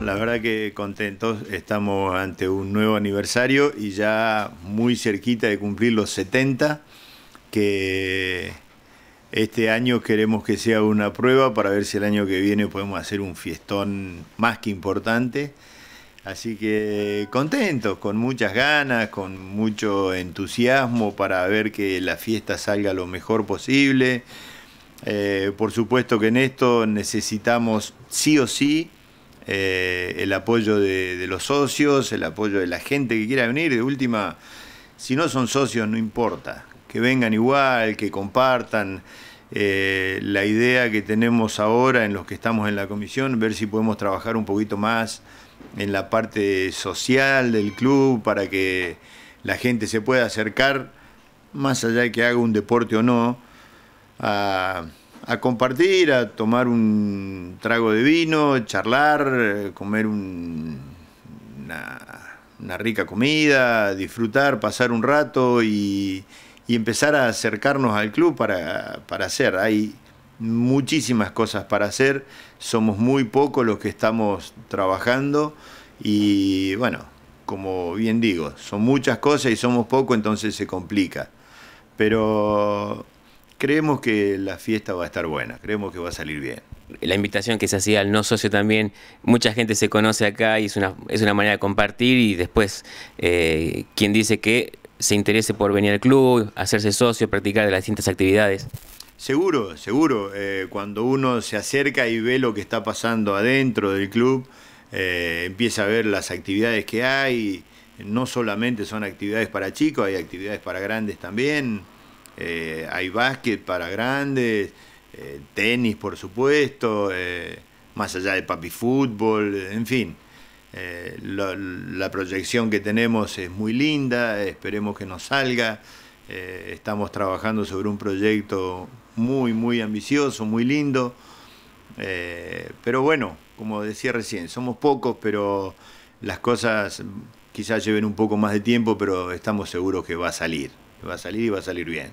La verdad que contentos, estamos ante un nuevo aniversario y ya muy cerquita de cumplir los 70, que este año queremos que sea una prueba para ver si el año que viene podemos hacer un fiestón más que importante. Así que contentos, con muchas ganas, con mucho entusiasmo para ver que la fiesta salga lo mejor posible. Eh, por supuesto que en esto necesitamos sí o sí eh, el apoyo de, los socios, el apoyo de la gente que quiera venir. De última, si no son socios, no importa. Que vengan igual, que compartan. Eh, la idea que tenemos ahora en los que estamos en la comisión, ver si podemos trabajar un poquito más en la parte social del club para que la gente se pueda acercar, más allá de que haga un deporte o no, a, a compartir, a tomar un trago de vino, charlar, comer una, rica comida, disfrutar, pasar un rato y, empezar a acercarnos al club para, para, hacer. Hay muchísimas cosas para hacer, somos muy pocos los que estamos trabajando y bueno, como bien digo, son muchas cosas y somos pocos, entonces se complica. Pero Creemos que la fiesta va a estar buena, creemos que va a salir bien. La invitación que se hacía al no socio también, mucha gente se conoce acá y es una, es una manera de compartir y después eh, quien dice que se interese por venir al club, hacerse socio, practicar de las distintas actividades. Seguro, seguro. Eh, cuando uno se acerca y ve lo que está pasando adentro del club, eh, empieza a ver las actividades que hay. No solamente son actividades para chicos, hay actividades para grandes también. Eh, hay básquet para grandes, eh, tenis, por supuesto, eh, más allá de papi fútbol, en fin. la proyección que tenemos es muy linda, esperemos que nos salga. estamos trabajando sobre un proyecto muy, muy ambicioso, muy lindo. pero bueno, como decía recién, somos pocos, pero las cosas quizás lleven un poco más de tiempo, pero estamos seguros que va a salir va a salir y va a salir bien.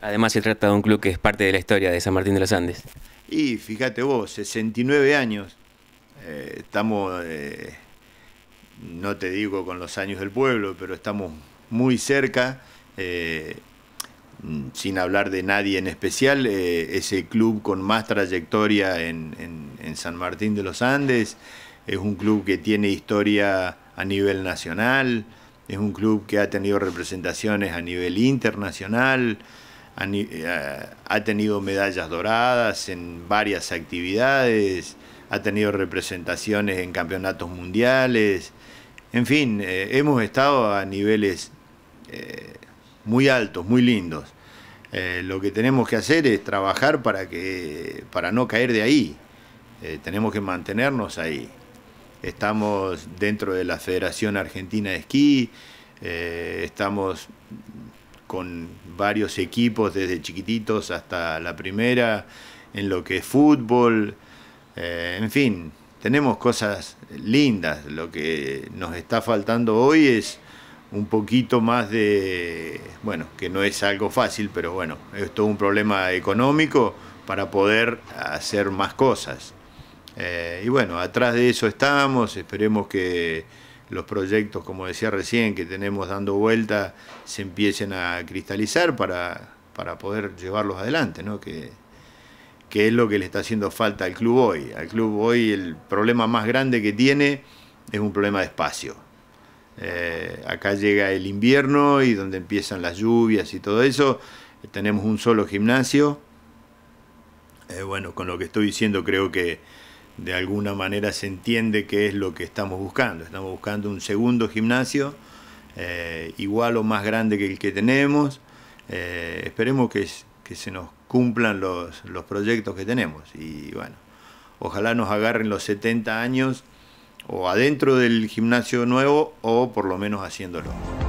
Además se trata de un club que es parte de la historia de San Martín de los Andes. Y fíjate vos, 69 años, eh, estamos, eh, no te digo con los años del pueblo, pero estamos muy cerca, eh, mm, sin hablar de nadie en especial, es el club con más trayectoria en San Martín de los Andes, es un club que tiene historia a nivel nacional, es un club que ha tenido representaciones a nivel internacional, eh, ha, tenido medallas doradas en varias actividades, ha tenido representaciones en campeonatos mundiales. En fin, eh, hemos estado a niveles eh, muy altos, muy lindos. lo que tenemos que hacer es trabajar para, que, para no caer de ahí. tenemos que mantenernos ahí estamos dentro de la Federación Argentina de Esquí, eh, estamos con varios equipos desde chiquititos hasta la primera, en lo que es fútbol, eh, en fin, tenemos cosas lindas, lo que nos está faltando hoy es un poquito más de, bueno, que no es algo fácil, pero bueno, es todo un problema económico para poder hacer más cosas. Eh, y bueno, atrás de eso estamos, esperemos que los proyectos, como decía recién, que tenemos dando vuelta, se empiecen a cristalizar para, para poder llevarlos adelante, ¿no? Que, que es lo que le está haciendo falta al club hoy. Al club hoy el problema más grande que tiene es un problema de espacio. Eh, acá llega el invierno y donde empiezan las lluvias y todo eso. Eh, tenemos un solo gimnasio. bueno, con lo que estoy diciendo creo que de alguna manera se entiende qué es lo que estamos buscando. Estamos buscando un segundo gimnasio eh, igual o más grande que el que tenemos. Eh, esperemos que, se nos cumplan los, los, proyectos que tenemos y bueno, ojalá nos agarren los 70 años o adentro del gimnasio nuevo o por lo menos haciéndolo.